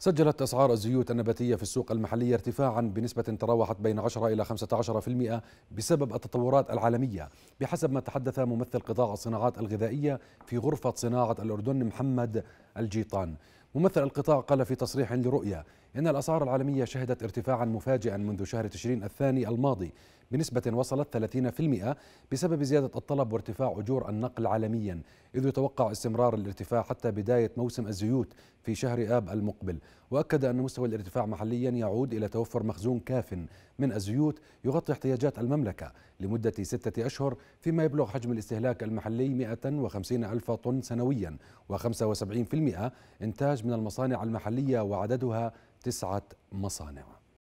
سجلت أسعار الزيوت النباتية في السوق المحلية ارتفاعا بنسبة تراوحت بين 10 إلى 15% بسبب التطورات العالمية بحسب ما تحدث ممثل قطاع الصناعات الغذائية في غرفة صناعة الأردن محمد الجيطان ممثل القطاع قال في تصريح لرؤية إن الأسعار العالمية شهدت ارتفاعا مفاجئا منذ شهر تشرين الثاني الماضي بنسبة وصلت 30% بسبب زيادة الطلب وارتفاع أجور النقل عالميا إذ يتوقع استمرار الارتفاع حتى بداية موسم الزيوت في شهر آب المقبل وأكد أن مستوى الارتفاع محليا يعود إلى توفر مخزون كاف من الزيوت يغطي احتياجات المملكة لمدة ستة أشهر فيما يبلغ حجم الاستهلاك المحلي 150 ألف طن سنويا و75% إنتاج من المصانع المحلية وعددها تسعة مصانع